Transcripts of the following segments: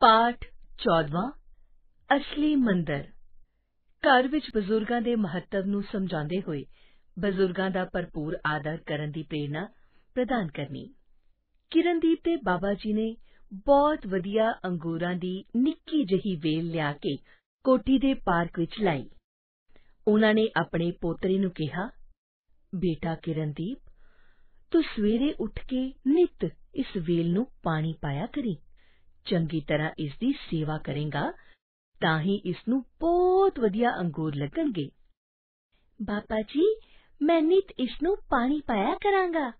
ਪਾਠ 14ਵਾਂ ਅਸਲੀ ਮੰਦਰ ਘਰ ਵਿੱਚ ਬਜ਼ੁਰਗਾਂ ਦੇ ਮਹੱਤਵ ਨੂੰ ਸਮਝਾਉਂਦੇ ਹੋਏ ਬਜ਼ੁਰਗਾਂ ਦਾ ਭਰਪੂਰ ਆਦਰ ਕਰਨ ਦੀ ਪ੍ਰੇਰਣਾ ਪ੍ਰਦਾਨ ਕਰਨੀ ਕਿਰਨਦੀਪ ਤੇ ਬਾਬਾ ਜੀ ਨੇ ਬਹੁਤ ਵਧੀਆ ਅੰਗੂਰਾਂ ਦੀ ਨਿੱਕੀ ਜਹੀ ਵੇਲ ਲਿਆ ਕੇ ਕੋਠੀ ਦੇ ਪਾਰਕ ਵਿੱਚ ਲਾਈ ਉਹਨਾਂ ਨੇ ਆਪਣੇ ਪੋਤਰੇ ਨੂੰ ਕਿਹਾ ਬੇਟਾ ਕਿਰਨਦੀਪ ਤੂੰ ਸਵੇਰੇ ਉੱਠ ਕੇ ਨਿਤ ਇਸ ਵੇਲ ਨੂੰ ਪਾਣੀ ਪਾਇਆ ਕਰੀਂ ਚੰਗੀ ਤਰ੍ਹਾਂ ਇਸ ਦੀ ਸੇਵਾ ਕਰੇਗਾ ਤਾਂ ਹੀ ਇਸ ਨੂੰ ਬਹੁਤ ਵਧੀਆ ਅੰਗੂਰ ਲੱਗਣਗੇ ਬਾਪਾ ਜੀ ਮੈਂ ਨਿਤ ਇਸ ਨੂੰ ਪਾਣੀ ਪਾਇਆ ਕਰਾਂਗਾ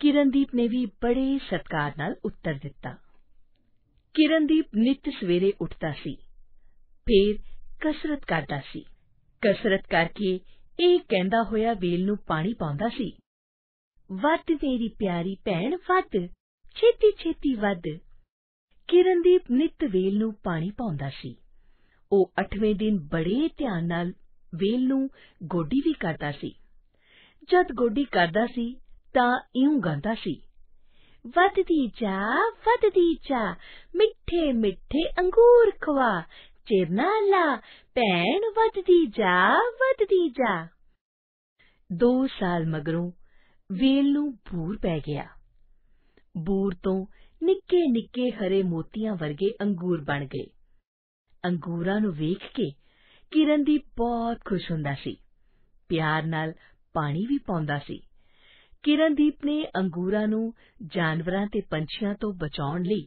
ਕਿਰਨਦੀਪ ਨੇ ਵੀ ਬੜੇ ਸਤਕਾਰ ਨਾਲ ਉੱਤਰ ਦਿੱਤਾ ਕਿਰਨਦੀਪ ਨਿਤ ਸਵੇਰੇ ਉੱਠਦਾ ਸੀ ਫਿਰ ਕਸਰਤ ਕਰਦਾ ਸੀ ਕਸਰਤ ਕਰਕੇ ਇਹ ਕਹਿੰਦਾ ਹੋਇਆ ਵੇਲ ਨੂੰ ਪਾਣੀ ਪਾਉਂਦਾ ਸੀ ਵੱਧ ਤੇਰੀ ਪਿਆਰੀ ਭੈਣ ਵੱਧ ਛੇਤੀ ਛੇਤੀ ਵੱਧ ਕਿਰਨਦੀਪ ਨਿਤ ਵੇਲ ਨੂੰ ਪਾਣੀ ਪਾਉਂਦਾ ਸੀ ਉਹ 8ਵੇਂ ਦਿਨ ਬੜੇ ਧਿਆਨ ਨਾਲ ਵੇਲ ਨੂੰ ਗੋਡੀ ਵੀ ਕਰਦਾ ਸੀ ਜਦ ਗੋਡੀ ਕਰਦਾ ਸੀ ਤਾਂ ਇਉਂ ਗਾਉਂਦਾ ਸੀ ਵੱਧਦੀ ਜਾ ਵੱਧਦੀ ਜਾ ਮਿੱਠੇ ਮਿੱਠੇ ਅੰਗੂਰ ਖਵਾ ਚਿਰਨਾ ਲਾ ਭੈਣ ਵੱਧਦੀ ਜਾ ਵੱਧਦੀ ਜਾ 2 ਸਾਲ ਮਗਰੋਂ ਵੇਲ ਨੂੰ ਬੂਰ ਪੈ ਗਿਆ ਬੂਰ ਤੋਂ ਨਿੱਕੇ ਨਿੱਕੇ ਹਰੇ ਮੋਤੀਆਂ ਵਰਗੇ ਅੰਗੂਰ ਬਣ ਗਏ ਅੰਗੂਰਾਂ ਨੂੰ ਵੇਖ ਕੇ ਕਿਰਨ ਦੀ ਬਹੁਤ ਖੁਸ਼ ਹੁੰਦਾ ਸੀ ਪਿਆਰ ਨਾਲ ਪਾਣੀ ਵੀ ਪਾਉਂਦਾ ਸੀ ਕਿਰਨਦੀਪ ਨੇ ਅੰਗੂਰਾਂ ਨੂੰ ਜਾਨਵਰਾਂ ਤੇ ਪੰਛੀਆਂ ਤੋਂ ਬਚਾਉਣ ਲਈ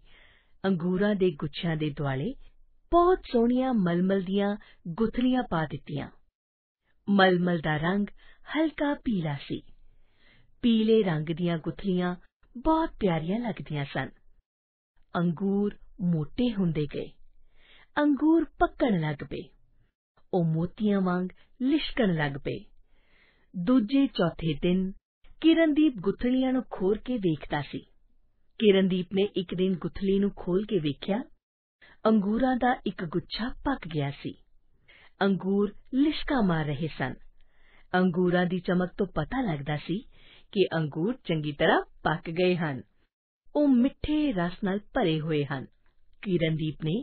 ਅੰਗੂਰਾਂ ਦੇ ਗੁੱਛਿਆਂ ਦੇ ਦੁਆਲੇ ਬਹੁਤ ਸੋਹਣੀਆਂ ਮਲਮਲ ਦੀਆਂ ਗੁੱਥਲੀਆਂ ਪਾ ਦਿੱਤੀਆਂ ਮਲਮਲ ਦਾ ਰੰਗ ਹਲਕਾ ਪੀਲਾ ਸੀ ਪੀਲੇ ਰੰਗ ਦੀਆਂ ਗੁੱਥਲੀਆਂ ਬਹੁਤ ਪਿਆਰੀਆਂ ਲੱਗਦੀਆਂ ਸਨ ਅੰਗੂਰ ਮੋਟੇ ਹੁੰਦੇ ਗਏ ਅੰਗੂਰ ਪੱਕਣ ਲੱਗ ਪਏ ਉਹ ਮੋਤੀਆਂ ਵਾਂਗ ਲਿਸ਼ਕਣ ਲੱਗ ਪਏ ਦੂਜੇ ਚੌਥੇ ਦਿਨ ਕਿਰਨਦੀਪ ਗੁੱਥਲੀਆਂ ਨੂੰ ਖੋਲ ਕੇ ਵੇਖਦਾ ਸੀ ਕਿਰਨਦੀਪ ਨੇ ਇੱਕ ਦਿਨ ਗੁੱਥਲੀ ਨੂੰ ਖੋਲ ਕੇ ਵੇਖਿਆ ਅੰਗੂਰਾਂ ਦਾ ਇੱਕ ਗੁੱਛਾ ਪੱਕ ਗਿਆ ਸੀ ਅੰਗੂਰ ਲਿਸ਼ਕਾ ਮਾਰ ਰਹੇ ਸਨ ਅੰਗੂਰਾਂ ਦੀ ਚਮਕ ਤੋਂ ਪਤਾ ਲੱਗਦਾ ਸੀ ਕਿ ਅੰਗੂਰ ਚੰਗੀ ਤਰ੍ਹਾਂ ਪੱਕ ਗਏ ਹਨ ਉਹ ਮਿੱਠੇ ਰਸ ਨਾਲ ਭਰੇ ਹੋਏ ਹਨ ਕਿਰਨਦੀਪ ਨੇ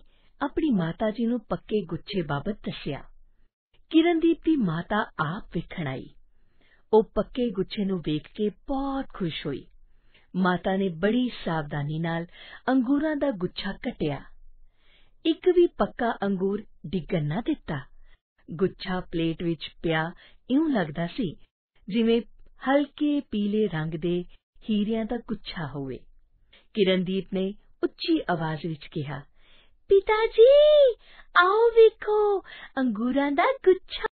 ਆਪਣੀ ਮਾਤਾ ਜੀ ਨੂੰ ਪੱਕੇ ਗੁੱਛੇ ਬਾਬਤ ਦੱਸਿਆ ਕਿਰਨਦੀਪ ਦੀ ਮਾਤਾ ਆਪ ਵੇਖਣ ਆਈ ਉਹ ਪੱਕੇ ਗੁੱਛੇ ਨੂੰ ਵੇਖ ਕੇ ਬਹੁਤ ਖੁਸ਼ ਹੋਈ ਮਾਤਾ ਨੇ ਬੜੀ ਸਾਵਧਾਨੀ ਨਾਲ ਅੰਗੂਰਾਂ ਦਾ ਗੁੱਛਾ ਕਟਿਆ ਇੱਕ ਵੀ ਪੱਕਾ ਅੰਗੂਰ ਡਿੱਗਣ ਨਾ ਦਿੱਤਾ ਗੁੱਛਾ ਪਲੇਟ ਵਿੱਚ ਪਿਆ ਇਉਂ ਲੱਗਦਾ ਸੀ ਜਿਵੇਂ ਹਲਕੇ ਪੀਲੇ ਰੰਗ ਦੇ ਹੀਰਿਆਂ ਦਾ ਗੁੱਛਾ ਹੋਵੇ ਕਿਰਨਦੀਪ ਨੇ ਉੱਚੀ ਆਵਾਜ਼ ਵਿੱਚ ਕਿਹਾ, ਪਿਤਾ ਜੀ, ਆਓ ਵੇਖੋ, ਅੰਗੂਰਾਂ ਦਾ ਗੁੱਛਾ।